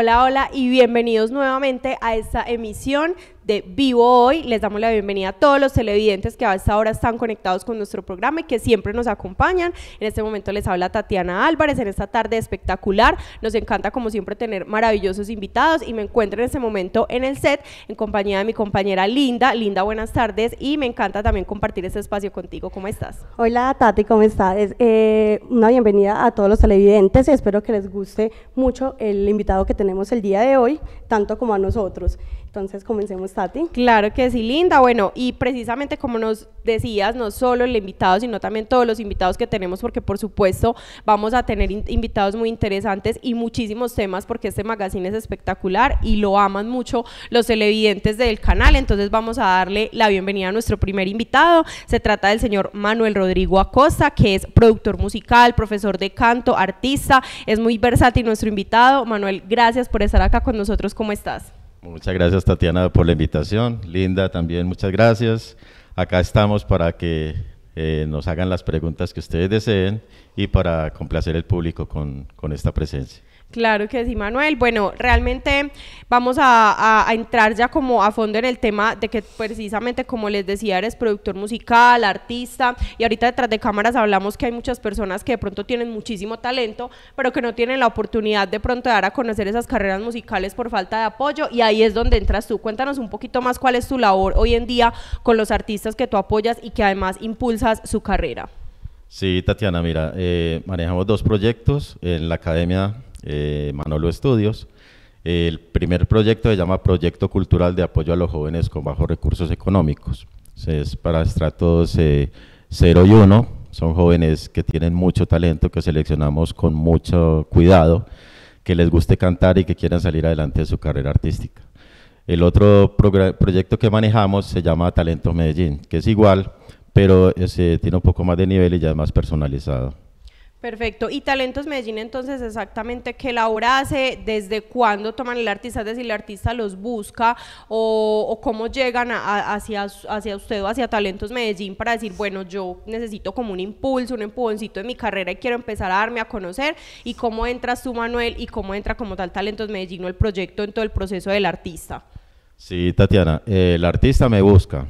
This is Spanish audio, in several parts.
Hola, hola y bienvenidos nuevamente a esta emisión de Vivo Hoy. Les damos la bienvenida a todos los televidentes que a esta hora están conectados con nuestro programa y que siempre nos acompañan. En este momento les habla Tatiana Álvarez en esta tarde espectacular. Nos encanta como siempre tener maravillosos invitados y me encuentro en este momento en el set en compañía de mi compañera Linda. Linda, buenas tardes y me encanta también compartir este espacio contigo. ¿Cómo estás? Hola Tati, ¿cómo estás? Eh, una bienvenida a todos los televidentes y espero que les guste mucho el invitado que tenemos el día de hoy, tanto como a nosotros. Entonces comencemos, Tati. Claro que sí, Linda. Bueno, y precisamente como nos decías, no solo el invitado, sino también todos los invitados que tenemos, porque por supuesto vamos a tener invitados muy interesantes y muchísimos temas, porque este magazine es espectacular y lo aman mucho los televidentes del canal. Entonces vamos a darle la bienvenida a nuestro primer invitado. Se trata del señor Manuel Rodrigo Acosta, que es productor musical, profesor de canto, artista, es muy versátil nuestro invitado. Manuel, gracias por estar acá con nosotros. ¿Cómo estás? Muchas gracias Tatiana por la invitación. Linda también, muchas gracias. Acá estamos para que eh, nos hagan las preguntas que ustedes deseen y para complacer el público con esta presencia. Claro que sí, Manuel. Bueno, realmente vamos a, entrar ya como a fondo en el tema de que precisamente, como les decía, eres productor musical, artista, y ahorita detrás de cámaras hablamos que hay muchas personas que de pronto tienen muchísimo talento, pero que no tienen la oportunidad de pronto de dar a conocer esas carreras musicales por falta de apoyo, y ahí es donde entras tú. Cuéntanos un poquito más cuál es tu labor hoy en día con los artistas que tú apoyas y que además impulsas su carrera. Sí, Tatiana, mira, eh, manejamos dos proyectos en la Academia eh, Manolo Estudios. El primer proyecto se llama Proyecto Cultural de Apoyo a los Jóvenes con Bajos Recursos Económicos. Es para estratos 0 eh, y 1. Son jóvenes que tienen mucho talento, que seleccionamos con mucho cuidado, que les guste cantar y que quieran salir adelante de su carrera artística. El otro proyecto que manejamos se llama Talento Medellín, que es igual, pero eh, tiene un poco más de nivel y ya es más personalizado. Perfecto. ¿Y Talentos Medellín entonces exactamente qué laura hace? ¿Desde cuándo toman el artista? Es decir, el artista los busca o, cómo llegan hacia, hacia usted o hacia Talentos Medellín para decir, bueno, yo necesito como un impulso, un empujoncito en mi carrera y quiero empezar a darme a conocer. ¿Y cómo entras tú, Manuel? ¿Y cómo entra como tal Talentos Medellín o el proyecto en todo el proceso del artista? Sí, Tatiana, eh, el artista me busca.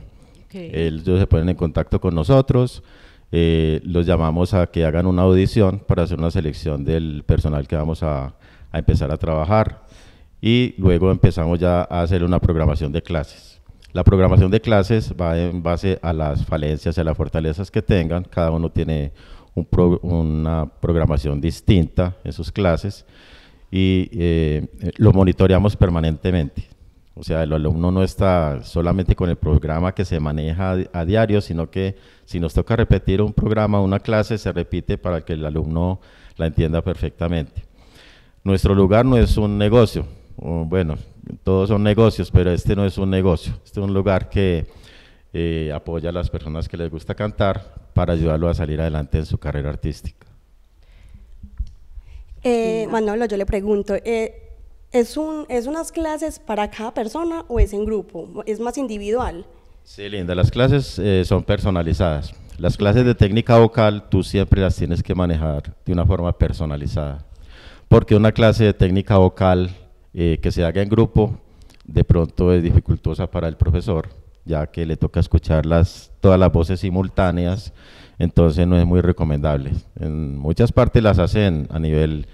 Ellos se ponen en contacto con nosotros. Eh, los llamamos a que hagan una audición para hacer una selección del personal que vamos a, empezar a trabajar y luego empezamos ya a hacer una programación de clases. La programación de clases va en base a las falencias y a las fortalezas que tengan, cada uno tiene una programación distinta en sus clases y eh, lo monitoreamos permanentemente. O sea, el alumno no está solamente con el programa que se maneja a diario, sino que si nos toca repetir un programa, una clase, se repite para que el alumno la entienda perfectamente. Nuestro lugar no es un negocio. Bueno, todos son negocios, pero este no es un negocio. Este es un lugar que eh, apoya a las personas que les gusta cantar para ayudarlo a salir adelante en su carrera artística. Eh, Manolo, yo le pregunto, eh, ¿Es, unas clases para cada persona o es en grupo? ¿Es más individual? Sí, Linda, las clases eh, son personalizadas. Las clases de técnica vocal tú siempre las tienes que manejar de una forma personalizada, porque una clase de técnica vocal eh, que se haga en grupo de pronto es dificultosa para el profesor, ya que le toca escuchar todas las voces simultáneas, entonces no es muy recomendable. En muchas partes las hacen a nivel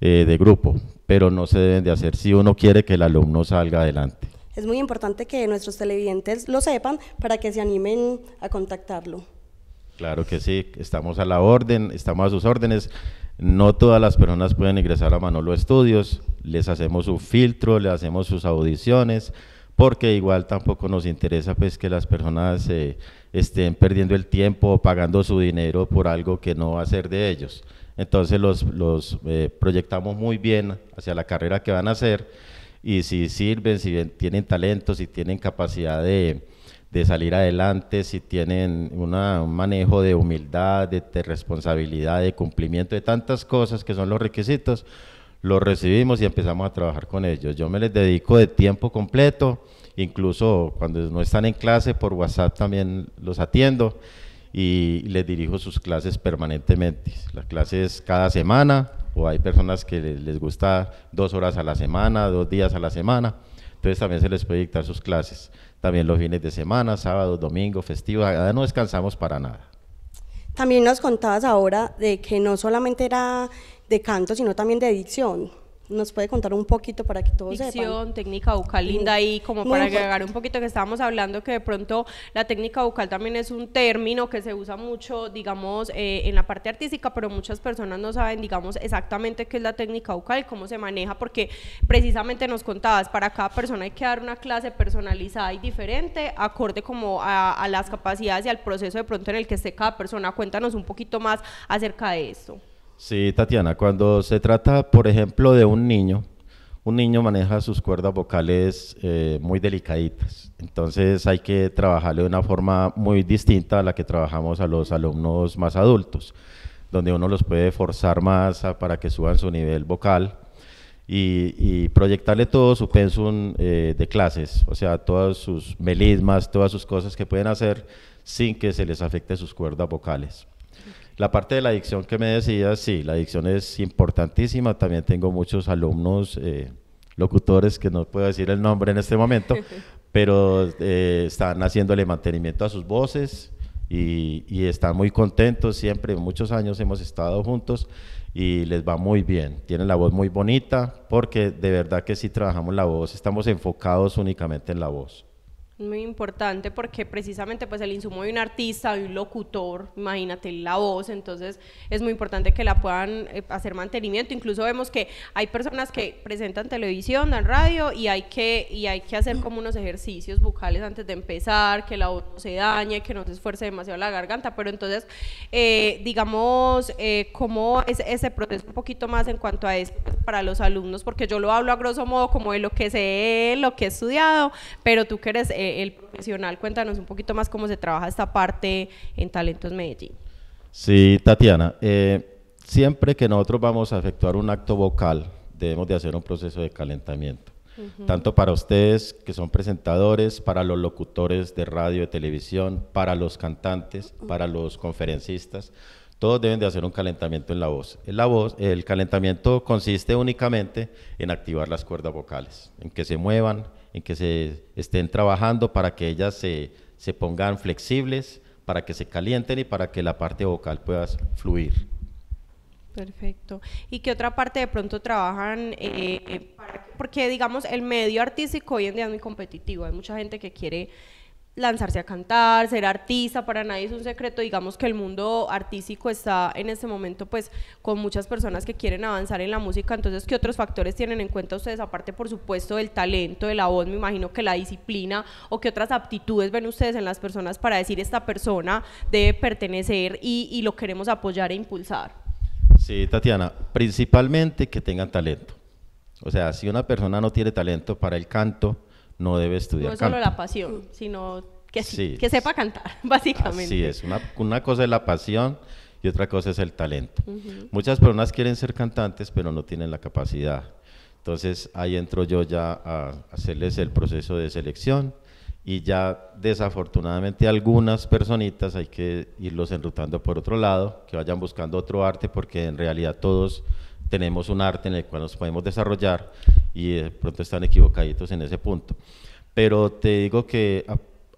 eh, de grupo, pero no se deben de hacer si uno quiere que el alumno salga adelante. Es muy importante que nuestros televidentes lo sepan para que se animen a contactarlo. Claro que sí, estamos a la orden, estamos a sus órdenes. No todas las personas pueden ingresar a Manolo Estudios, les hacemos su filtro, les hacemos sus audiciones, porque igual tampoco nos interesa pues que las personas eh, estén perdiendo el tiempo o pagando su dinero por algo que no va a ser de ellos. Entonces los, eh, proyectamos muy bien hacia la carrera que van a hacer y si sirven, si tienen talento, si tienen capacidad de, salir adelante, si tienen un manejo de humildad, de, responsabilidad, de cumplimiento, de tantas cosas que son los requisitos, los recibimos y empezamos a trabajar con ellos. Yo me les dedico de tiempo completo, incluso cuando no están en clase por WhatsApp también los atiendo y les dirijo sus clases permanentemente. Las clases cada semana, o hay personas que les gusta dos horas a la semana, dos días a la semana. Entonces también se les puede dictar sus clases. También los fines de semana, sábado, domingo, festivo, no descansamos para nada. También nos contabas ahora de que no solamente era de canto, sino también de dicción nos puede contar un poquito para que todos Dicción, técnica vocal, mm. linda ahí, como para pues agregar un poquito que estábamos hablando que de pronto la técnica bucal también es un término que se usa mucho, digamos, eh, en la parte artística, pero muchas personas no saben, digamos, exactamente qué es la técnica bucal, cómo se maneja, porque precisamente nos contabas, para cada persona hay que dar una clase personalizada y diferente, acorde como a, a las capacidades y al proceso de pronto en el que esté cada persona. Cuéntanos un poquito más acerca de esto. Sí, Tatiana, cuando se trata, por ejemplo, de un niño, un niño maneja sus cuerdas vocales eh, muy delicaditas, entonces hay que trabajarle de una forma muy distinta a la que trabajamos a los alumnos más adultos, donde uno los puede forzar más para que suban su nivel vocal y, proyectarle todo su pensum eh, de clases, o sea, todas sus melismas, todas sus cosas que pueden hacer sin que se les afecte sus cuerdas vocales. La parte de la adicción que me decías, sí, la adicción es importantísima. También tengo muchos alumnos, eh, locutores, que no puedo decir el nombre en este momento, pero eh, están haciéndole mantenimiento a sus voces y, y, están muy contentos siempre. Muchos años hemos estado juntos y les va muy bien. Tienen la voz muy bonita porque de verdad que si trabajamos la voz, estamos enfocados únicamente en la voz. Muy importante porque precisamente pues el insumo de un artista, de un locutor, imagínate la voz, entonces es muy importante que la puedan eh, hacer mantenimiento. Incluso vemos que hay personas que presentan televisión, dan radio y hay que y hay que hacer como unos ejercicios bucales antes de empezar, que la voz no se dañe, que no se esfuerce demasiado la garganta, pero entonces eh, digamos eh, cómo es ese proceso un poquito más en cuanto a esto para los alumnos, porque yo lo hablo a grosso modo como de lo que sé, lo que he estudiado, pero tú que eres eh, el profesional. Cuéntanos un poquito más cómo se trabaja esta parte en Talentos Medellín. Sí, Tatiana. Eh, siempre que nosotros vamos a efectuar un acto vocal, debemos de hacer un proceso de calentamiento. Tanto para ustedes que son presentadores, para los locutores de radio, y televisión, para los cantantes, para los conferencistas, todos deben de hacer un calentamiento en la voz. En la voz, el calentamiento consiste únicamente en activar las cuerdas vocales, en que se muevan, en que se estén trabajando para que ellas se, se pongan flexibles, para que se calienten y para que la parte vocal pueda fluir. Perfecto. ¿Y qué otra parte de pronto trabajan? Eh, eh, porque digamos, el medio artístico hoy en día es muy competitivo, hay mucha gente que quiere lanzarse a cantar, ser artista, para nadie es un secreto, digamos que el mundo artístico está en este momento pues con muchas personas que quieren avanzar en la música, entonces ¿qué otros factores tienen en cuenta ustedes aparte por supuesto del talento, de la voz, me imagino que la disciplina o qué otras aptitudes ven ustedes en las personas para decir esta persona debe pertenecer y lo queremos apoyar e impulsar? Sí, Tatiana, principalmente que tengan talento. O sea, si una persona no tiene talento para el canto, no debe estudiar. No solo la pasión, sino que, sí, que sepa cantar, básicamente. Sí, es una, cosa es la pasión y otra cosa es el talento. Muchas personas quieren ser cantantes, pero no tienen la capacidad. Entonces ahí entro yo ya a hacerles el proceso de selección y ya desafortunadamente algunas personitas hay que irlos enrutando por otro lado, que vayan buscando otro arte porque en realidad todos tenemos un arte en el cual nos podemos desarrollar y de pronto están equivocaditos en ese punto. Pero te digo que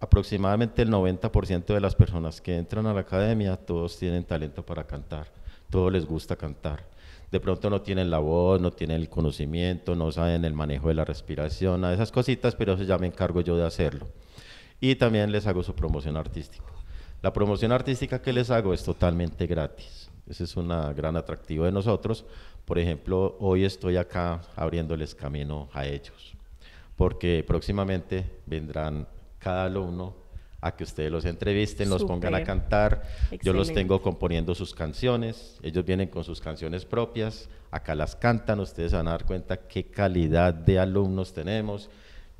aproximadamente el 90% de las personas que entran a la academia, todos tienen talento para cantar, todos les gusta cantar. De pronto no tienen la voz, no tienen el conocimiento, no saben el manejo de la respiración, a esas cositas, pero eso ya me encargo yo de hacerlo. Y también les hago su promoción artística. La promoción artística que les hago es totalmente gratis. Ese es un gran atractivo de nosotros, por ejemplo, hoy estoy acá abriéndoles camino a ellos, porque próximamente vendrán cada alumno a que ustedes los entrevisten, los pongan a cantar. Yo los tengo componiendo sus canciones, ellos vienen con sus canciones propias, acá las cantan, ustedes van a dar cuenta qué calidad de alumnos tenemos,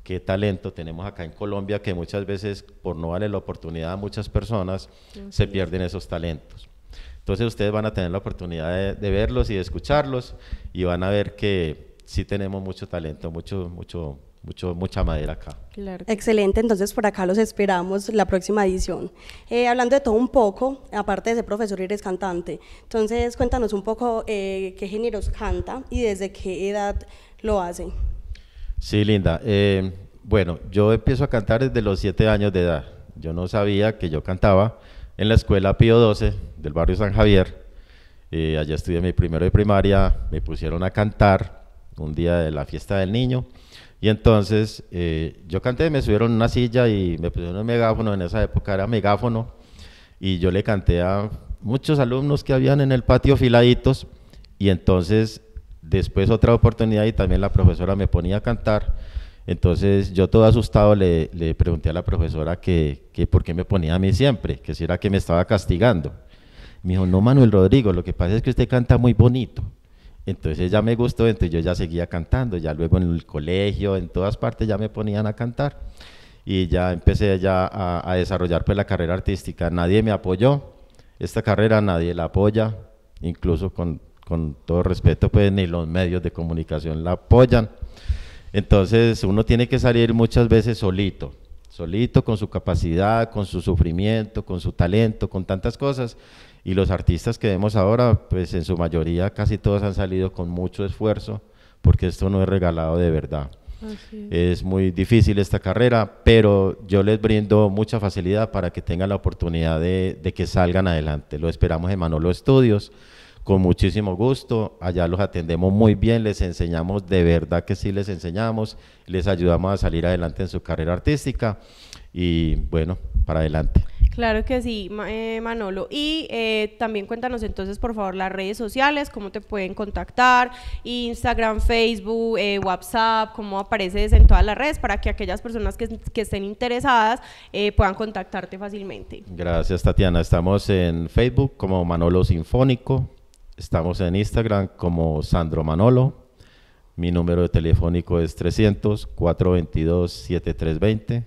qué talento tenemos acá en Colombia, que muchas veces por no darle la oportunidad a muchas personas, se pierden esos talentos. Entonces ustedes van a tener la oportunidad de, verlos y de escucharlos y van a ver que sí tenemos mucho talento, mucho, mucho, mucho, mucha madera acá. Claro. Excelente, entonces por acá los esperamos la próxima edición. Eh, hablando de todo un poco, aparte de ser profesor, eres cantante. Entonces cuéntanos un poco eh, qué géneros canta y desde qué edad lo hace. Sí, Linda. Eh, bueno, yo empiezo a cantar desde los siete años de edad. Yo no sabía que yo cantaba en la escuela Pío 12 del barrio San Javier. Eh, allá estudié mi primero de primaria, me pusieron a cantar un día de la fiesta del niño. Y entonces eh, yo canté, me subieron una silla y me pusieron un megáfono, en esa época era megáfono, y yo le canté a muchos alumnos que habían en el patio filaditos, y entonces después otra oportunidad y también la profesora me ponía a cantar, entonces yo todo asustado le, pregunté a la profesora que, por qué me ponía a mí siempre, que si era que me estaba castigando. Me dijo, no Manuel Rodrigo, lo que pasa es que usted canta muy bonito. Entonces ya me gustó, entonces yo ya seguía cantando, ya luego en el colegio, en todas partes ya me ponían a cantar. Y ya empecé ya a, desarrollar pues la carrera artística. Nadie me apoyó, esta carrera nadie la apoya, incluso con, con todo respeto pues ni los medios de comunicación la apoyan entonces uno tiene que salir muchas veces solito, solito con su capacidad, con su sufrimiento, con su talento, con tantas cosas. Y los artistas que vemos ahora, pues en su mayoría casi todos han salido con mucho esfuerzo, porque esto no es regalado de verdad. es. muy difícil esta carrera, pero yo les brindo mucha facilidad para que tengan la oportunidad de, de que salgan adelante. Lo esperamos en Manolo Estudios con muchísimo gusto. Allá los atendemos muy bien, les enseñamos, de verdad que sí les enseñamos, les ayudamos a salir adelante en su carrera artística y bueno, para adelante. Claro que sí, eh, Manolo. Y eh, también cuéntanos entonces, por favor, las redes sociales, cómo te pueden contactar, Instagram, Facebook, eh, WhatsApp, cómo apareces en todas las redes para que aquellas personas que, que estén interesadas puedan contactarte fácilmente. Gracias, Tatiana. Estamos en Facebook como Manolo Sinfónico, Estamos en Instagram como Sandro Manolo. Mi número de telefónico es 300-422-7320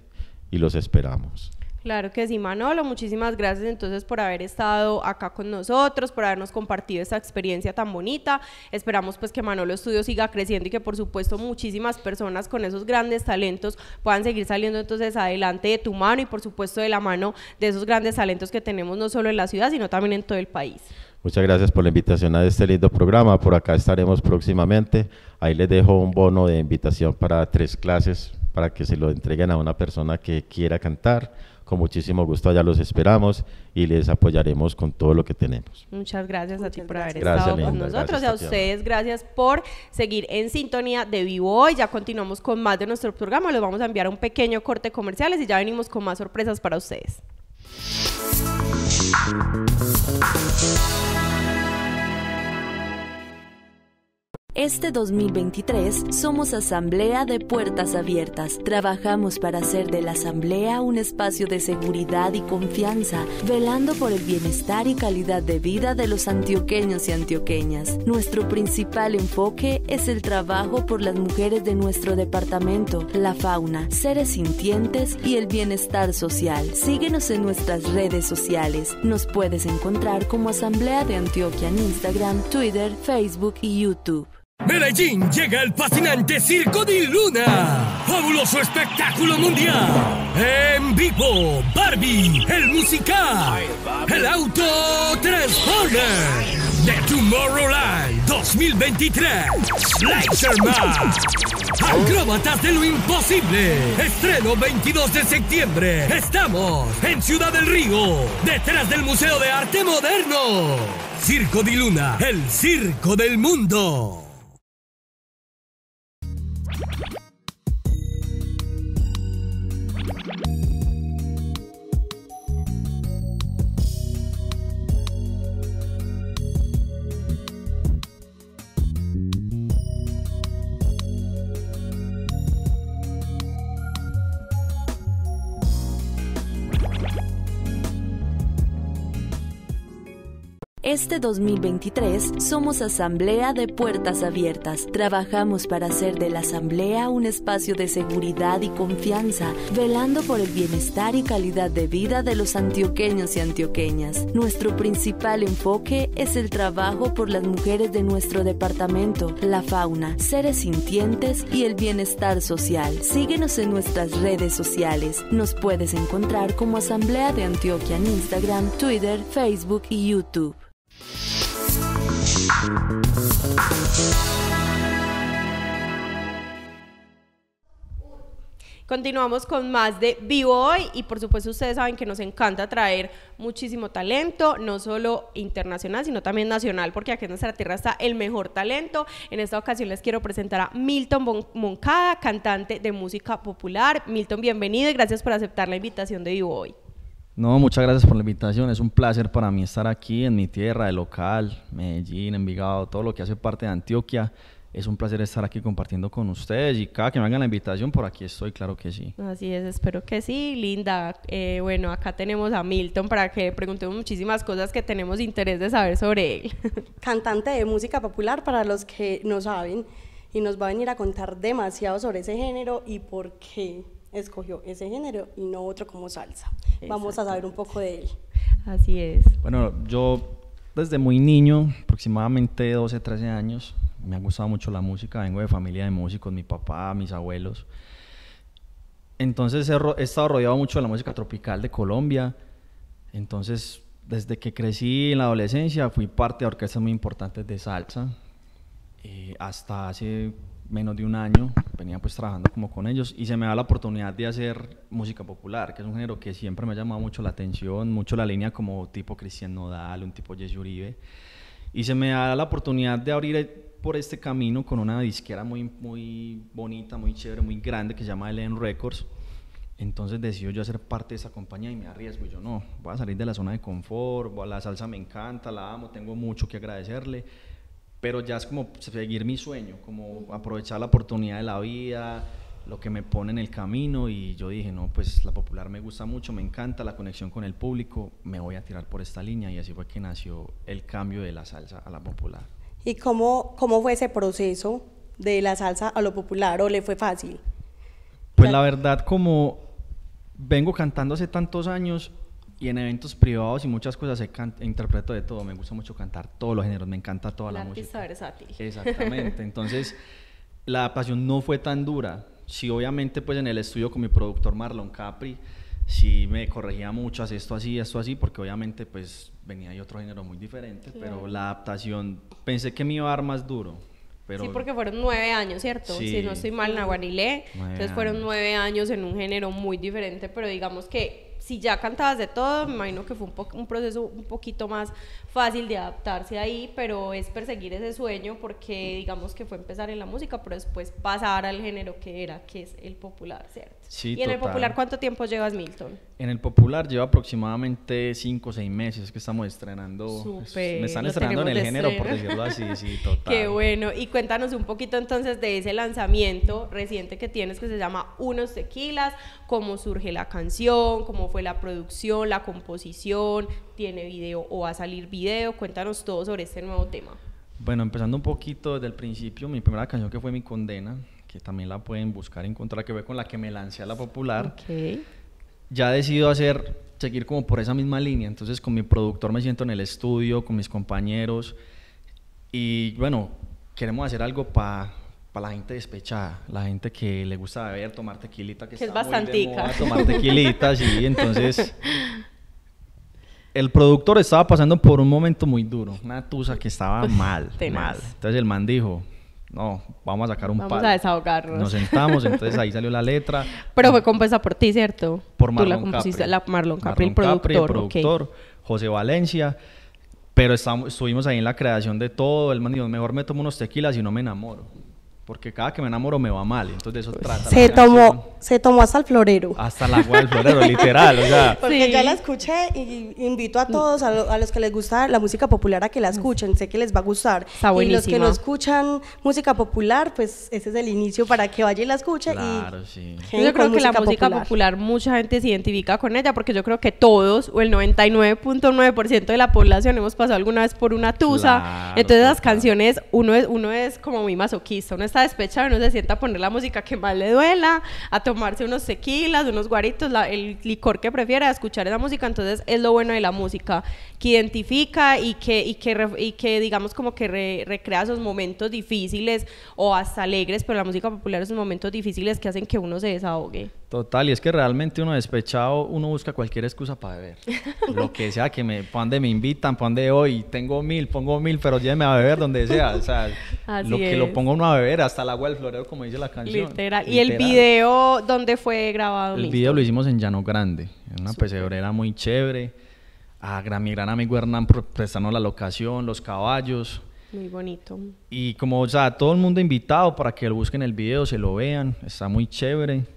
y los esperamos. Claro que sí, Manolo. Muchísimas gracias entonces por haber estado acá con nosotros, por habernos compartido esta experiencia tan bonita. Esperamos pues que Manolo Estudio siga creciendo y que por supuesto muchísimas personas con esos grandes talentos puedan seguir saliendo entonces adelante de tu mano y por supuesto de la mano de esos grandes talentos que tenemos no solo en la ciudad, sino también en todo el país. Muchas gracias por la invitación a este lindo programa. Por acá estaremos próximamente. Ahí les dejo un bono de invitación para tres clases para que se lo entreguen a una persona que quiera cantar. Con muchísimo gusto allá los esperamos y les apoyaremos con todo lo que tenemos. Muchas gracias a ti por haber estado con nosotros y a ustedes gracias por seguir en sintonía de Vivo Hoy. Ya continuamos con más de nuestro programa. Les vamos a enviar un pequeño corte comerciales y ya venimos con más sorpresas para ustedes. Este 2023 somos Asamblea de Puertas Abiertas. Trabajamos para hacer de la Asamblea un espacio de seguridad y confianza, velando por el bienestar y calidad de vida de los antioqueños y antioqueñas. Nuestro principal enfoque es el trabajo por las mujeres de nuestro departamento, la fauna, seres sintientes y el bienestar social. Síguenos en nuestras redes sociales. Nos puedes encontrar como Asamblea de Antioquia en Instagram, Twitter, Facebook y YouTube. Medellín llega el fascinante Circo de Luna. Fabuloso espectáculo mundial. En vivo, Barbie, el musical, el auto Transformer. De Tomorrowland 2023. Map, Acróbatas de lo imposible. Estreno 22 de septiembre. Estamos en Ciudad del Río, detrás del Museo de Arte Moderno. Circo de Luna, el circo del mundo. Este 2023 somos Asamblea de Puertas Abiertas. Trabajamos para hacer de la Asamblea un espacio de seguridad y confianza, velando por el bienestar y calidad de vida de los antioqueños y antioqueñas. Nuestro principal enfoque es el trabajo por las mujeres de nuestro departamento, la fauna, seres sintientes y el bienestar social. Síguenos en nuestras redes sociales. Nos puedes encontrar como Asamblea de Antioquia en Instagram, Twitter, Facebook y YouTube. Continuamos con más de Vivo Hoy y por supuesto ustedes saben que nos encanta traer muchísimo talento, no solo internacional, sino también nacional, porque aquí en nuestra tierra está el mejor talento. En esta ocasión les quiero presentar a Milton Moncada, cantante de música popular. Milton, bienvenido y gracias por aceptar la invitación de Vivo Hoy. No, muchas gracias por la invitación. Es un placer para mí estar aquí en mi tierra, de local, Medellín, Envigado, todo lo que hace parte de Antioquia. Es un placer estar aquí compartiendo con ustedes y cada que me hagan la invitación, por aquí estoy, claro que sí. Así es, espero que sí, Linda. Eh, bueno, acá tenemos a Milton para que preguntemos muchísimas cosas que tenemos interés de saber sobre él. Cantante de música popular, para los que no saben, y nos va a venir a contar demasiado sobre ese género y por qué escogió ese género y no otro como salsa. Vamos a saber un poco de él. Así es. Bueno, yo desde muy niño, aproximadamente 12, 13 años, me ha gustado mucho la música, vengo de familia de músicos, mi papá, mis abuelos. Entonces he, estado rodeado mucho de la música tropical de Colombia. Entonces, desde que crecí en la adolescencia, fui parte de orquestas muy importantes de salsa. Eh, hasta hace menos de un año, venía pues trabajando como con ellos y se me da la oportunidad de hacer música popular, que es un género que siempre me ha llamado mucho la atención, mucho la línea como tipo Cristian Nodal, un tipo Jess Uribe, y se me da la oportunidad de abrir eh, por este camino con una disquera muy, muy bonita, muy chévere, muy grande que se llama LN Records. Entonces decido yo hacer parte de esa compañía y me arriesgo. Yo no, voy a salir de la zona de confort, la salsa me encanta, la amo, tengo mucho que agradecerle pero ya es como seguir mi sueño, como aprovechar la oportunidad de la vida, lo que me pone en el camino y yo dije, no, pues la popular me gusta mucho, me encanta la conexión con el público, me voy a tirar por esta línea y así fue que nació el cambio de la salsa a la popular. ¿Y cómo, cómo fue ese proceso de la salsa a lo popular o le fue fácil? Pues la verdad, como vengo cantando hace tantos años, y en eventos privados y muchas cosas interpreto de todo. Me gusta mucho cantar todos los géneros, me encanta toda la, música. Exactamente. Entonces, la adaptación no fue tan dura. Sí, obviamente, pues en el estudio con mi productor Marlon Capri, sí me corregía mucho, esto así, esto así, porque obviamente, pues venía de otro género muy diferente. Pero la adaptación, pensé que me iba a dar más duro. Pero, sí, porque fueron nueve años, ¿cierto? Si no estoy mal, Nahuanilé. Entonces fueron nueve años en un género muy diferente, pero digamos que si ya cantabas de todo, me imagino que fue un, proceso un poquito más fácil de adaptarse ahí, pero es perseguir ese sueño porque digamos que fue empezar en la música, pero después pasar al género que era, que es el popular, ¿cierto? Sí, ¿Y en el popular cuánto tiempo llevas, Milton? En el popular lleva aproximadamente 5 o 6 meses, que estamos estrenando, Super, pues, me están estrenando en el género, por decirlo así, sí, total. Qué bueno, y cuéntanos un poquito entonces de ese lanzamiento reciente que tienes que se llama Unos Tequilas, cómo surge la canción, cómo fue la producción, la composición, tiene video o va a salir video. Cuéntanos todo sobre este nuevo tema. Bueno, empezando un poquito desde el principio, mi primera canción que fue Mi Condena, que también la pueden buscar, encontrar, que fue con la que me lancé a la popular. Ya decido hacer, seguir como por esa misma línea. Entonces con mi productor me siento en el estudio, con mis compañeros. Y bueno, queremos hacer algo para para la gente despechada, la gente que le gusta beber, tomar tequilita, que, es bastante, tomar tequilita, sí, entonces el productor estaba pasando por un momento muy duro, una tusa que estaba mal, mal. Entonces el man dijo, no, vamos a sacar un par. Vamos a desahogarnos. Nos sentamos, entonces ahí salió la letra. Pero fue compuesta por ti, ¿cierto? Por Marlon Tú la Marlon Capri, el productor. Capri, el productor José Valencia. Pero estuvimos ahí en la creación de todo. El man dijo, mejor me tomo unos tequilas y no me enamoro porque cada que me enamoro me va mal, entonces eso trata. Se tomó, se tomó hasta el florero. Hasta el agua del florero, literal, Porque ya la escuché y invito a todos, a, los que les gusta la música popular, a que la escuchen, sé que les va a gustar. y los que no escuchan música popular, pues ese es el inicio para que vaya y la escuche. Claro, sí. Yo creo que la música popular. mucha gente se identifica con ella, porque yo creo que todos, o el 99.9% de la población hemos pasado alguna vez por una tusa, entonces las canciones, uno es, uno es como muy masoquista, uno está despecha, uno se sienta a poner la música que más le duela, a tomarse unos tequilas, unos guaritos, el licor que prefiera, a escuchar esa música. Entonces es lo bueno de la música, que identifica y que, y que, digamos como que recrea esos momentos difíciles o hasta alegres, pero la música popular es esos momentos difíciles que hacen que uno se desahogue. Total, y es que realmente uno despechado, uno busca cualquier excusa para beber. Lo que sea, que me, donde me invitan, pan hoy, tengo mil, pongo mil, pero lléveme a beber donde sea. O sea, lo que lo pongo uno a beber, hasta el agua del floreo como dice la canción. ¿Y el video dónde fue grabado? El video lo hicimos en Llano Grande, en una pesebrera muy chévere. A mi gran amigo Hernán prestando la locación, los caballos. Muy bonito. Y como, o sea, todo el mundo invitado para que lo busquen el video, se lo vean, está muy chévere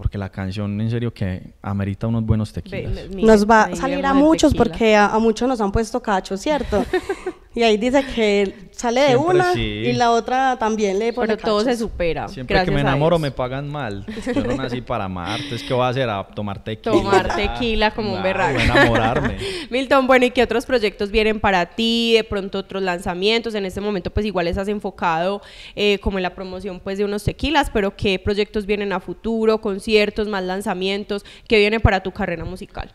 porque la canción en serio que amerita unos buenos tequilas. Nos va a salir a muchos porque a, muchos nos han puesto cacho, ¿cierto? Y ahí dice que sale de una y la otra también le pone Pero todo se supera. Siempre que me enamoro me pagan mal. Yo no nací para amar. ¿qué voy a hacer? A tomar tequila. Tomar ah, tequila como un berraco. enamorarme. Milton, bueno, ¿y qué otros proyectos vienen para ti? De pronto otros lanzamientos. En este momento, pues igual estás enfocado eh, como en la promoción pues de unos tequilas, pero ¿qué proyectos vienen a futuro? ¿Conciertos, más lanzamientos? ¿Qué viene para tu carrera musical?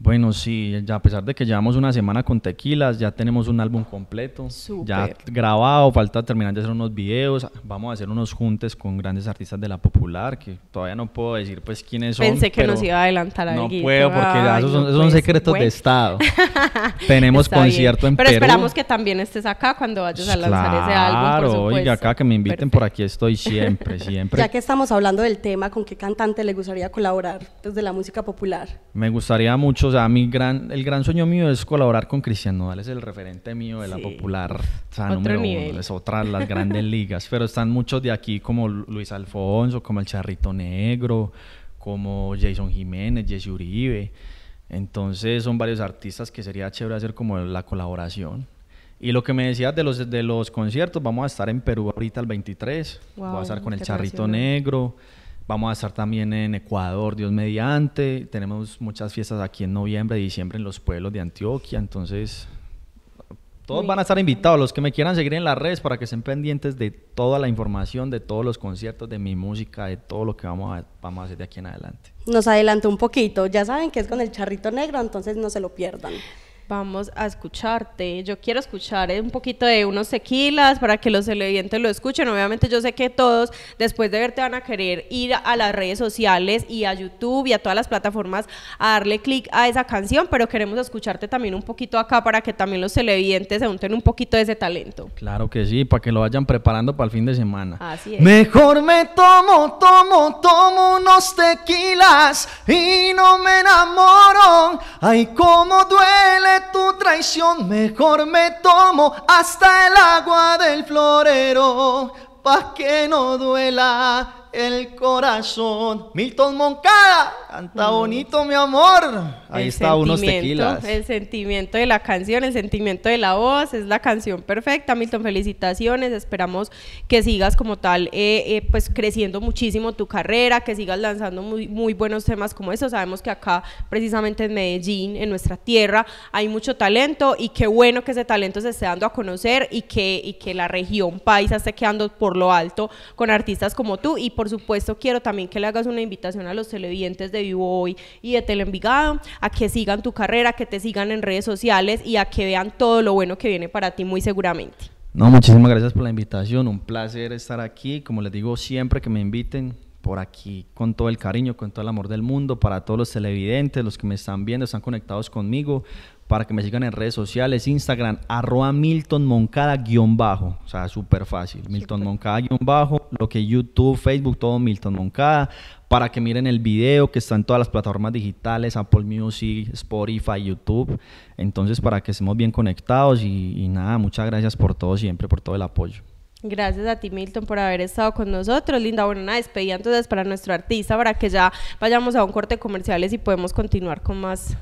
Bueno, sí, ya a pesar de que llevamos una semana con tequilas, ya tenemos un álbum completo, ya grabado, falta terminar de hacer unos videos, vamos a hacer unos juntes con grandes artistas de la popular, que todavía no puedo decir pues quiénes son. Pensé que nos iba a adelantar algo. No puedo porque ya esos son, pues, secretos de Estado. Tenemos concierto en pero Pero esperamos que también estés acá cuando vayas a pues lanzar ese álbum. Claro, oiga, acá que me inviten por aquí estoy siempre, siempre. ya que estamos hablando del tema, ¿con qué cantante le gustaría colaborar desde la música popular? Me gustaría mucho o sea, mi gran, el gran sueño mío es colaborar con Cristian Nodal, es el referente mío de la popular, o sea, es otra las grandes ligas, pero están muchos de aquí como Luis Alfonso, como el Charrito Negro, como Jason Jiménez, Jesse Uribe, entonces son varios artistas que sería chévere hacer como la colaboración. Y lo que me decías de los, de los conciertos, vamos a estar en Perú ahorita el 23, voy a estar con el Charrito Negro. Vamos a estar también en Ecuador, Dios mediante. Tenemos muchas fiestas aquí en noviembre, diciembre en los pueblos de Antioquia. Entonces, todos van a estar invitados. Los que me quieran seguir en las redes para que estén pendientes de toda la información, de todos los conciertos, de mi música, de todo lo que vamos a, vamos a hacer de aquí en adelante. Nos adelantó un poquito. Ya saben que es con el charrito negro, entonces no se lo pierdan. Vamos a escucharte. Yo quiero escuchar eh, un poquito de unos tequilas para que los televidentes lo escuchen. Obviamente yo sé que todos después de verte van a querer ir a las redes sociales y a YouTube y a todas las plataformas a darle clic a esa canción, pero queremos escucharte también un poquito acá para que también los televidentes se unten un poquito de ese talento. Claro que sí, para que lo vayan preparando para el fin de semana. Mejor me tomo, tomo, tomo unos tequilas y no me enamoro. Ay, cómo duele tu traición, mejor me tomo hasta el agua del florero, pa' que no duela el corazón. Milton Moncada, canta mm. bonito, mi amor. Ahí está, unos tequilas. El sentimiento de la canción, el sentimiento de la voz, es la canción perfecta. Milton, felicitaciones. Esperamos que sigas como tal, eh, eh, pues creciendo muchísimo tu carrera, que sigas lanzando muy, buenos temas como eso. Sabemos que acá, precisamente en Medellín, en nuestra tierra, hay mucho talento y qué bueno que ese talento se esté dando a conocer y que, y que la región paisa esté quedando por lo alto con artistas como tú y por por supuesto, quiero también que le hagas una invitación a los televidentes de Vivo Hoy y de Telenvigado, a que sigan tu carrera, que te sigan en redes sociales y a que vean todo lo bueno que viene para ti muy seguramente. No, muchísimas gracias por la invitación, un placer estar aquí, como les digo siempre que me inviten, por aquí con todo el cariño, con todo el amor del mundo, para todos los televidentes, los que me están viendo, están conectados conmigo para que me sigan en redes sociales, Instagram, arroba Milton bajo. O sea, súper fácil. Milton bajo, lo que YouTube, Facebook, todo miltonmoncada, Para que miren el video que está en todas las plataformas digitales, Apple Music, Spotify, YouTube. Entonces, para que estemos bien conectados y, nada, muchas gracias por todo siempre, por todo el apoyo. Gracias a ti, Milton, por haber estado con nosotros. Linda, bueno, una despedida entonces para nuestro artista, para que ya vayamos a un corte comerciales y podemos continuar con más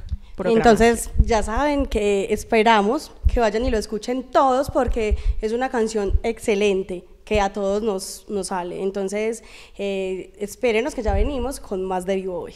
entonces, ya saben que esperamos que vayan y lo escuchen todos porque es una canción excelente que a todos nos, sale. Entonces, eh, espérenos que ya venimos con más de Vivo Hoy.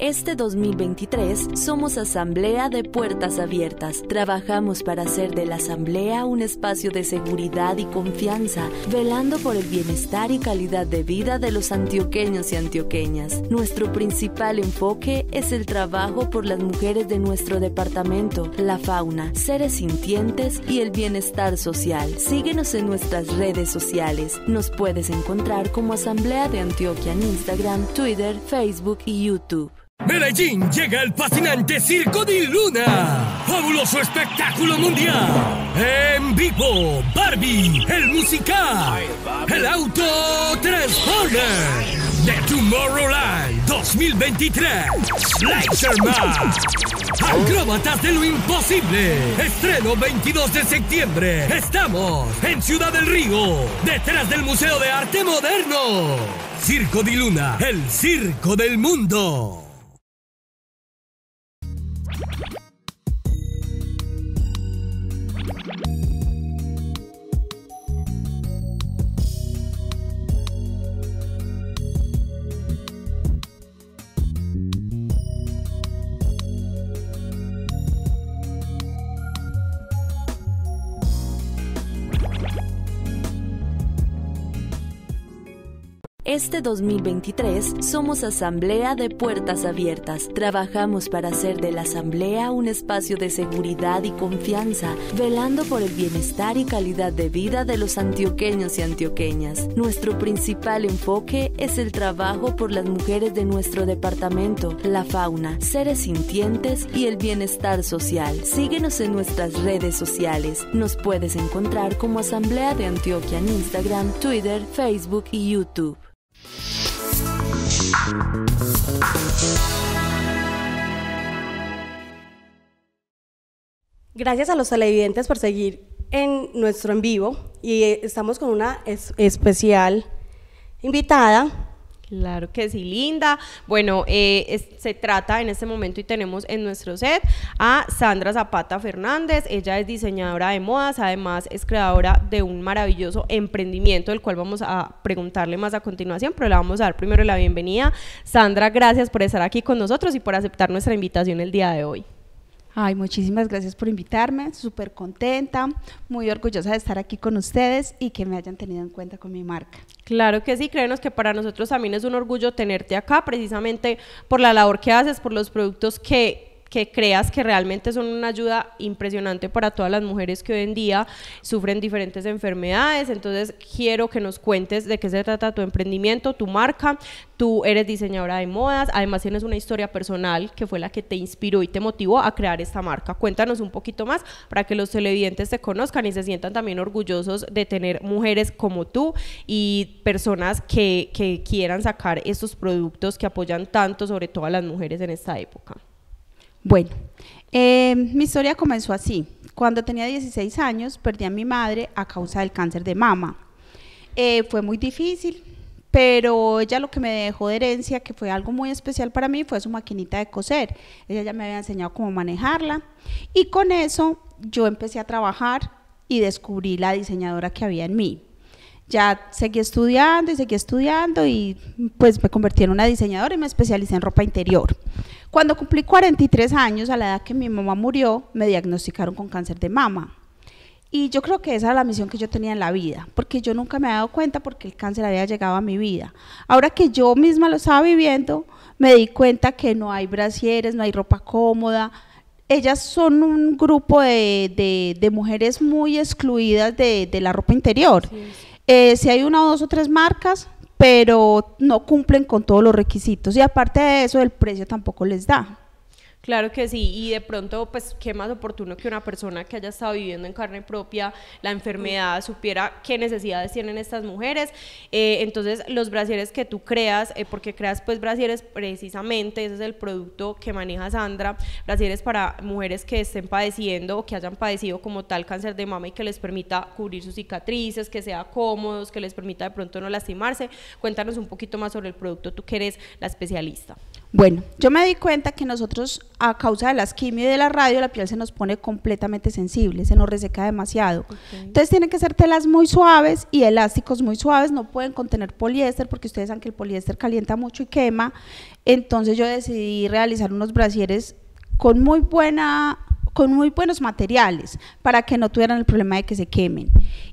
Este 2023 somos Asamblea de Puertas Abiertas. Trabajamos para hacer de la Asamblea un espacio de seguridad y confianza, velando por el bienestar y calidad de vida de los antioqueños y antioqueñas. Nuestro principal enfoque es el trabajo por las mujeres de nuestro departamento, la fauna, seres sintientes y el bienestar social. Síguenos en nuestras redes sociales. Nos puedes encontrar como Asamblea de Antioquia en Instagram, Twitter, Facebook y YouTube. Medellín llega el fascinante Circo de Luna. Fabuloso espectáculo mundial. En vivo, Barbie, el musical, el auto Transformer. De Tomorrowland 2023. Max. Acróbatas de lo imposible. Estreno 22 de septiembre. Estamos en Ciudad del Río, detrás del Museo de Arte Moderno. Circo de Luna, el circo del mundo. Este 2023 somos Asamblea de Puertas Abiertas. Trabajamos para hacer de la Asamblea un espacio de seguridad y confianza, velando por el bienestar y calidad de vida de los antioqueños y antioqueñas. Nuestro principal enfoque es el trabajo por las mujeres de nuestro departamento, la fauna, seres sintientes y el bienestar social. Síguenos en nuestras redes sociales. Nos puedes encontrar como Asamblea de Antioquia en Instagram, Twitter, Facebook y YouTube. Gracias a los televidentes por seguir en nuestro en vivo y estamos con una especial invitada Claro que sí, linda. Bueno, eh, se trata en este momento y tenemos en nuestro set a Sandra Zapata Fernández. Ella es diseñadora de modas, además es creadora de un maravilloso emprendimiento del cual vamos a preguntarle más a continuación, pero le vamos a dar primero la bienvenida. Sandra, gracias por estar aquí con nosotros y por aceptar nuestra invitación el día de hoy. Ay, muchísimas gracias por invitarme, súper contenta, muy orgullosa de estar aquí con ustedes y que me hayan tenido en cuenta con mi marca. Claro que sí, créenos que para nosotros también es un orgullo tenerte acá, precisamente por la labor que haces, por los productos que que creas que realmente son una ayuda impresionante para todas las mujeres que hoy en día sufren diferentes enfermedades. Entonces, quiero que nos cuentes de qué se trata tu emprendimiento, tu marca. Tú eres diseñadora de modas, además tienes una historia personal que fue la que te inspiró y te motivó a crear esta marca. Cuéntanos un poquito más para que los televidentes te conozcan y se sientan también orgullosos de tener mujeres como tú y personas que, quieran sacar estos productos que apoyan tanto, sobre todo a las mujeres en esta época. Bueno, eh, mi historia comenzó así. Cuando tenía 16 años, perdí a mi madre a causa del cáncer de mama. Eh, fue muy difícil, pero ella lo que me dejó de herencia, que fue algo muy especial para mí, fue su maquinita de coser. Ella ya me había enseñado cómo manejarla. Y con eso yo empecé a trabajar y descubrí la diseñadora que había en mí. Ya seguí estudiando y seguí estudiando y pues me convertí en una diseñadora y me especialicé en ropa interior. Cuando cumplí 43 años, a la edad que mi mamá murió, me diagnosticaron con cáncer de mama. Y yo creo que esa era la misión que yo tenía en la vida, porque yo nunca me había dado cuenta porque el cáncer había llegado a mi vida. Ahora que yo misma lo estaba viviendo, me di cuenta que no hay brasieres, no hay ropa cómoda. Ellas son un grupo de, mujeres muy excluidas de, la ropa interior. Eh, si hay una o dos o tres marcas, pero no cumplen con todos los requisitos y aparte de eso el precio tampoco les da. Claro que sí, y de pronto, pues, qué más oportuno que una persona que haya estado viviendo en carne propia la enfermedad, supiera qué necesidades tienen estas mujeres. Eh, entonces, los brasieres que tú creas, eh, porque creas, pues, brasieres precisamente, ese es el producto que maneja Sandra, brasieres para mujeres que estén padeciendo o que hayan padecido como tal cáncer de mama y que les permita cubrir sus cicatrices, que sea cómodos, que les permita de pronto no lastimarse. Cuéntanos un poquito más sobre el producto, tú que eres la especialista. Bueno, yo me di cuenta que nosotros a causa de la quimio y de la radio la piel se nos pone completamente sensible, se nos reseca demasiado. Entonces tienen que ser telas muy suaves y elásticos muy suaves, no pueden contener poliéster porque ustedes saben que el poliéster calienta mucho y quema. Entonces yo decidí realizar unos brasieres con muy buena con muy buenos materiales para que no tuvieran el problema de que se quemen.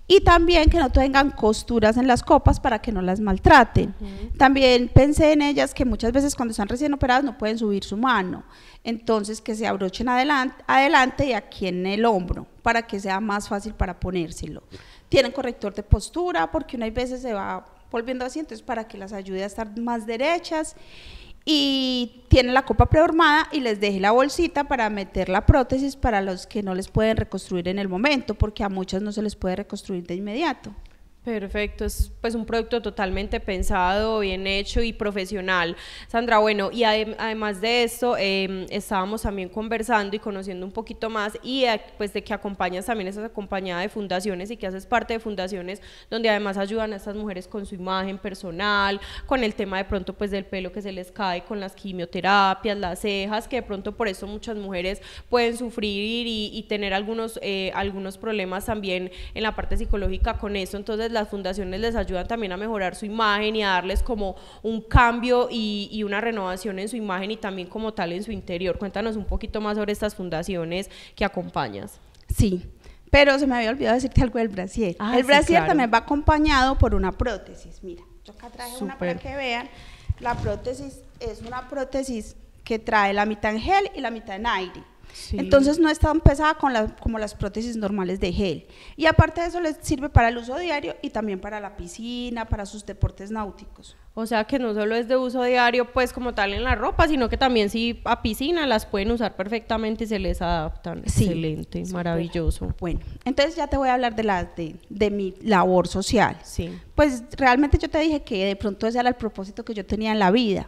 Y también que no tengan costuras en las copas para que no las maltraten. También pensé en ellas que muchas veces cuando están recién operadas no pueden subir su mano. Entonces que se abrochen adelante, adelante y aquí en el hombro para que sea más fácil para ponérselo. Tienen corrector de postura porque una vez se va volviendo así, entonces para que las ayude a estar más derechas y tiene la copa preormada y les deje la bolsita para meter la prótesis para los que no les pueden reconstruir en el momento, porque a muchos no se les puede reconstruir de inmediato. Perfecto, es pues un producto totalmente pensado, bien hecho y profesional. Sandra, bueno, y además de eso em, estábamos también conversando y conociendo un poquito más y eh, pues de que acompañas también, estás acompañada de fundaciones y que haces parte de fundaciones donde además ayudan a estas mujeres con su imagen personal, con el tema de pronto pues del pelo que se les cae, con las quimioterapias, las cejas, que de pronto por eso muchas mujeres pueden sufrir y, tener algunos, eh, algunos problemas también en la parte psicológica con eso. Entonces, las fundaciones les ayudan también a mejorar su imagen y a darles como un cambio y, una renovación en su imagen y también como tal en su interior. Cuéntanos un poquito más sobre estas fundaciones que acompañas. Sí, pero se me había olvidado decirte algo del brasier. Ah, el sí, también va acompañado por una prótesis. Mira, yo acá traje una para que vean. La prótesis es una prótesis que trae la mitad en gel y la mitad en aire. Entonces no es tan pesada con como las prótesis normales de gel. Y aparte de eso les sirve para el uso diario y también para la piscina, para sus deportes náuticos. O sea que no solo es de uso diario pues como tal en la ropa, sino que también sí a piscina las pueden usar perfectamente y se les adaptan. Excelente, maravilloso. Bueno, entonces ya te voy a hablar de, de, mi labor social. Pues realmente yo te dije que de pronto ese era el propósito que yo tenía en la vida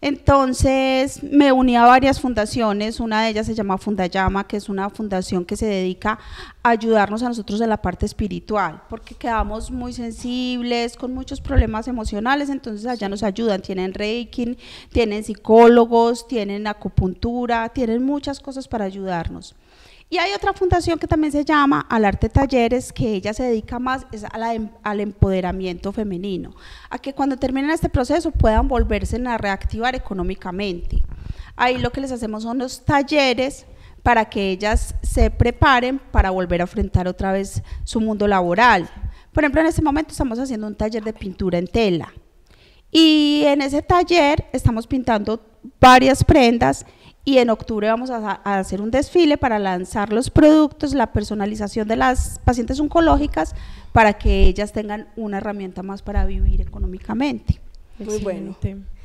entonces me uní a varias fundaciones, una de ellas se llama Fundayama, que es una fundación que se dedica a ayudarnos a nosotros en la parte espiritual, porque quedamos muy sensibles, con muchos problemas emocionales, entonces allá nos ayudan, tienen reiki, tienen psicólogos, tienen acupuntura, tienen muchas cosas para ayudarnos. Y hay otra fundación que también se llama Al Arte Talleres, que ella se dedica más em, al empoderamiento femenino, a que cuando terminen este proceso puedan volverse a reactivar económicamente. Ahí lo que les hacemos son los talleres para que ellas se preparen para volver a enfrentar otra vez su mundo laboral. Por ejemplo, en este momento estamos haciendo un taller de pintura en tela. Y en ese taller estamos pintando varias prendas y en octubre vamos a, hacer un desfile para lanzar los productos, la personalización de las pacientes oncológicas para que ellas tengan una herramienta más para vivir económicamente. Muy bueno.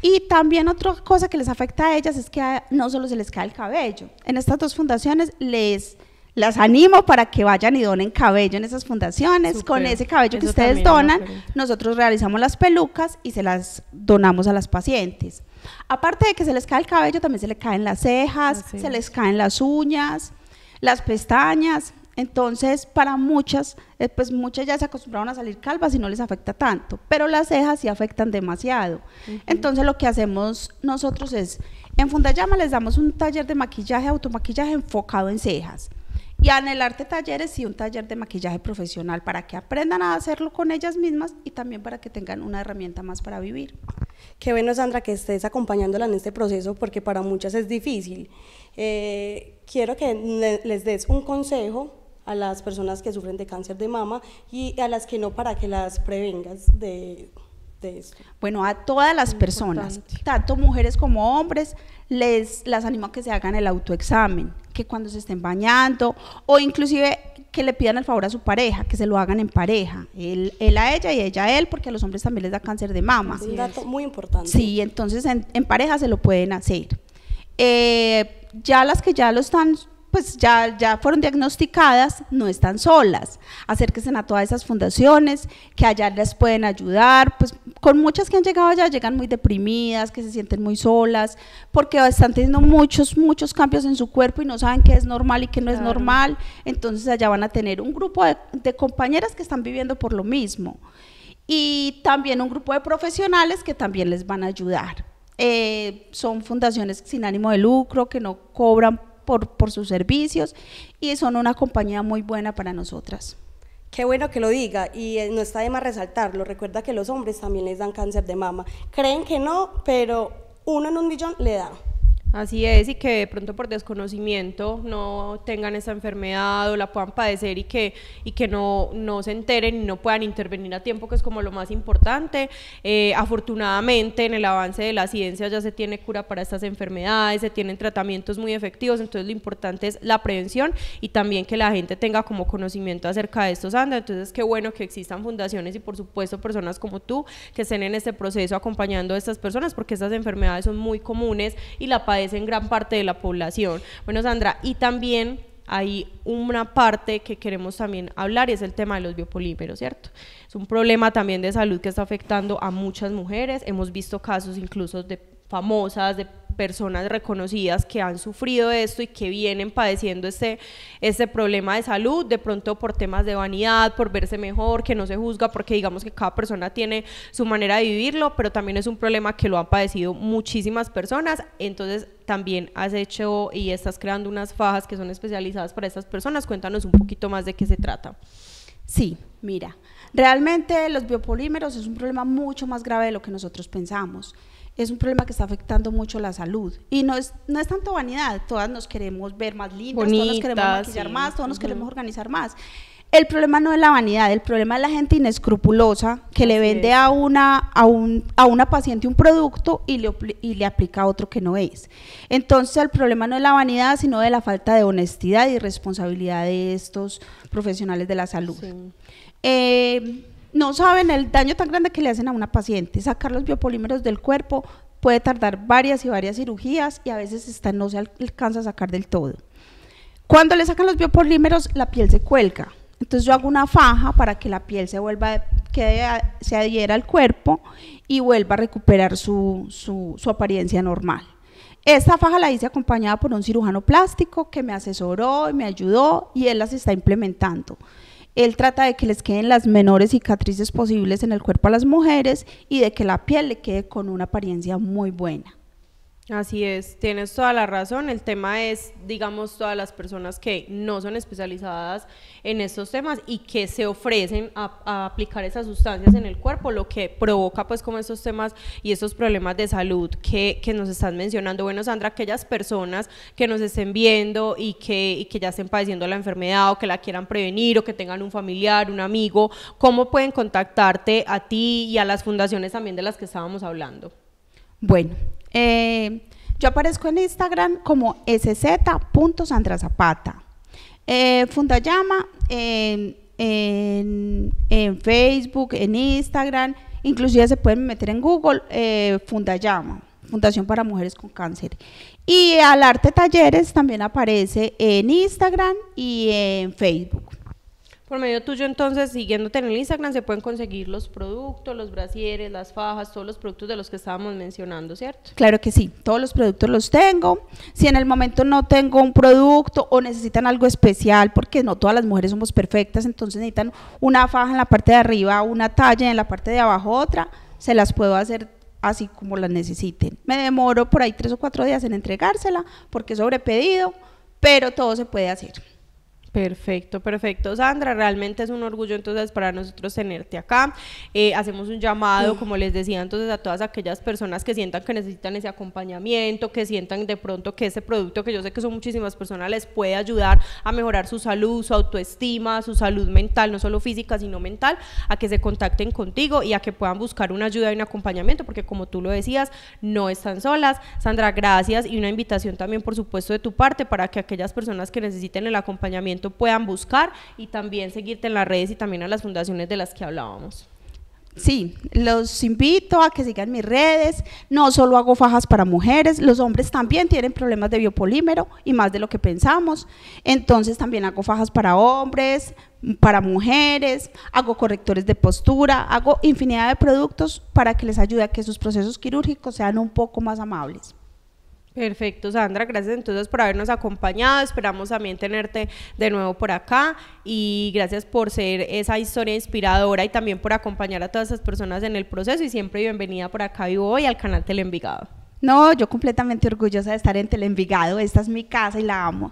Y también otra cosa que les afecta a ellas es que no solo se les cae el cabello. En estas dos fundaciones les las animo para que vayan y donen cabello en esas fundaciones. Con ese cabello que ustedes donan, nosotros realizamos las pelucas y se las donamos a las pacientes. Aparte de que se les cae el cabello, también se les caen las cejas, se les caen las uñas, las pestañas. Entonces, para muchas, eh, pues muchas ya se acostumbraron a salir calvas y no les afecta tanto, pero las cejas sí afectan demasiado. Entonces, lo que hacemos nosotros es, en Fundayama les damos un taller de maquillaje, automaquillaje enfocado en cejas y anhelarte talleres y un taller de maquillaje profesional para que aprendan a hacerlo con ellas mismas y también para que tengan una herramienta más para vivir. Qué bueno, Sandra, que estés acompañándola en este proceso porque para muchas es difícil. Eh, quiero que les des un consejo a las personas que sufren de cáncer de mama y a las que no para que las prevengas de, de Bueno, a todas las personas, tanto mujeres como hombres, les las animo a que se hagan el autoexamen, que cuando se estén bañando o inclusive que le pidan el favor a su pareja, que se lo hagan en pareja, él, a ella y ella a él, porque a los hombres también les da cáncer de mama. Es un dato muy importante. Sí, entonces en, pareja se lo pueden hacer. Eh, ya las que ya lo están pues ya, ya fueron diagnosticadas, no están solas. Acérquense a todas esas fundaciones que allá les pueden ayudar, pues con muchas que han llegado allá, llegan muy deprimidas, que se sienten muy solas, porque están teniendo muchos, muchos cambios en su cuerpo y no saben qué es normal y qué no es normal. Entonces allá van a tener un grupo de, compañeras que están viviendo por lo mismo y también un grupo de profesionales que también les van a ayudar. Eh, son fundaciones sin ánimo de lucro, que no cobran por, por sus servicios y son una compañía muy buena para nosotras. Qué bueno que lo diga y eh, no está de más resaltarlo. Recuerda que los hombres también les dan cáncer de mama. Creen que no, pero uno en un millón le da. Así es, y que de pronto por desconocimiento no tengan esa enfermedad o la puedan padecer y que, y que no, no se enteren y no puedan intervenir a tiempo, que es como lo más importante. Eh, afortunadamente en el avance de la ciencia ya se tiene cura para estas enfermedades, se tienen tratamientos muy efectivos, entonces lo importante es la prevención y también que la gente tenga como conocimiento acerca de estos andas. Entonces qué bueno que existan fundaciones y por supuesto personas como tú que estén en este proceso acompañando a estas personas porque estas enfermedades son muy comunes y la en gran parte de la población. Bueno, Sandra, y también hay una parte que queremos también hablar y es el tema de los biopolímeros, ¿cierto? Es un problema también de salud que está afectando a muchas mujeres. Hemos visto casos incluso de famosas, de personas reconocidas que han sufrido esto y que vienen padeciendo este, este, problema de salud, de pronto por temas de vanidad, por verse mejor, que no se juzga, porque digamos que cada persona tiene su manera de vivirlo, pero también es un problema que lo han padecido muchísimas personas. Entonces, también has hecho y estás creando unas fajas que son especializadas para estas personas. Cuéntanos un poquito más de qué se trata. Sí, mira, realmente los biopolímeros es un problema mucho más grave de lo que nosotros pensamos es un problema que está afectando mucho la salud. Y no es, no es tanto vanidad, todas nos queremos ver más lindas, todas nos queremos maquillar más, todos nos queremos organizar más. El problema no es la vanidad, el problema es la gente inescrupulosa que le vende a una, a, una paciente un producto y le, aplica otro que no es. Entonces el problema no es la vanidad, sino de la falta de honestidad y responsabilidad de estos profesionales de la salud. Eh, no saben el daño tan grande que le hacen a una paciente. Sacar los biopolímeros del cuerpo puede tardar varias y varias cirugías y a veces no se alcanza a sacar del todo. Cuando le sacan los biopolímeros, la piel se cuelga. Entonces yo hago una faja para que la piel se vuelva, que se adhiera al cuerpo y vuelva a recuperar su, su apariencia normal. Esta faja la hice acompañada por un cirujano plástico que me asesoró y me ayudó y él las está implementando. Él trata de que les queden las menores cicatrices posibles en el cuerpo a las mujeres y de que la piel le quede con una apariencia muy buena. Así es, tienes toda la razón. El tema es, digamos, todas las personas que no son especializadas en estos temas y que se ofrecen a, aplicar esas sustancias en el cuerpo, lo que provoca pues como estos temas y esos problemas de salud que, que nos están mencionando. Bueno, Sandra, aquellas personas que nos estén viendo y que, y que ya estén padeciendo la enfermedad o que la quieran prevenir o que tengan un familiar, un amigo, ¿cómo pueden contactarte a ti y a las fundaciones también de las que estábamos hablando? Bueno, eh, yo aparezco en Instagram como sz.sandrazapata. Eh, Fundayama en, en, Facebook, en Instagram, inclusive se pueden meter en Google eh, Fundayama, Fundación para Mujeres con Cáncer. Y al Arte Talleres también aparece en Instagram y en Facebook. Por medio tuyo, entonces, siguiéndote en el Instagram, se pueden conseguir los productos, los brasieres, las fajas, todos los productos de los que estábamos mencionando, ¿cierto? Claro que sí, todos los productos los tengo. Si en el momento no tengo un producto o necesitan algo especial, porque no todas las mujeres somos perfectas, entonces necesitan una faja en la parte de arriba, una talla en la parte de abajo, otra, se las puedo hacer así como las necesiten. Me demoro por ahí tres o cuatro días en entregársela porque es sobre pedido, pero todo se puede hacer. Perfecto, perfecto. Sandra, realmente es un orgullo entonces para nosotros tenerte acá. Eh, hacemos un llamado, como les decía entonces, a todas aquellas personas que sientan que necesitan ese acompañamiento, que sientan de pronto que ese producto, que yo sé que son muchísimas personas, les puede ayudar a mejorar su salud, su autoestima, su salud mental, no solo física, sino mental, a que se contacten contigo y a que puedan buscar una ayuda y un acompañamiento, porque como tú lo decías, no están solas. Sandra, gracias y una invitación también, por supuesto, de tu parte para que aquellas personas que necesiten el acompañamiento puedan buscar y también seguirte en las redes y también a las fundaciones de las que hablábamos. Sí, los invito a que sigan mis redes. No solo hago fajas para mujeres, los hombres también tienen problemas de biopolímero y más de lo que pensamos. Entonces también hago fajas para hombres, para mujeres, hago correctores de postura, hago infinidad de productos para que les ayude a que sus procesos quirúrgicos sean un poco más amables. Perfecto, Sandra, gracias entonces por habernos acompañado. Esperamos también tenerte de nuevo por acá y gracias por ser esa historia inspiradora y también por acompañar a todas esas personas en el proceso y siempre bienvenida por acá vivo hoy al canal Telenvigado. No, yo completamente orgullosa de estar en Telenvigado, Esta es mi casa y la amo.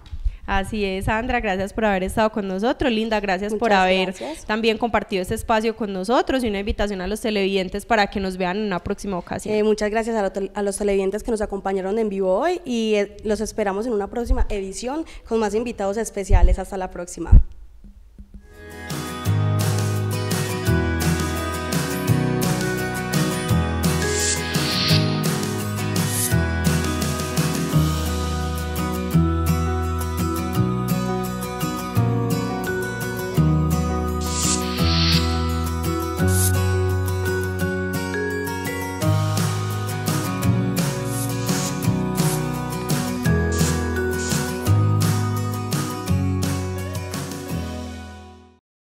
Así es, Sandra, gracias por haber estado con nosotros. Linda, gracias por haber también compartido este espacio con nosotros y una invitación a los televidentes para que nos vean en una próxima ocasión. Eh, muchas gracias a, los televidentes que nos acompañaron en vivo hoy y eh, los esperamos en una próxima edición con más invitados especiales. Hasta la próxima.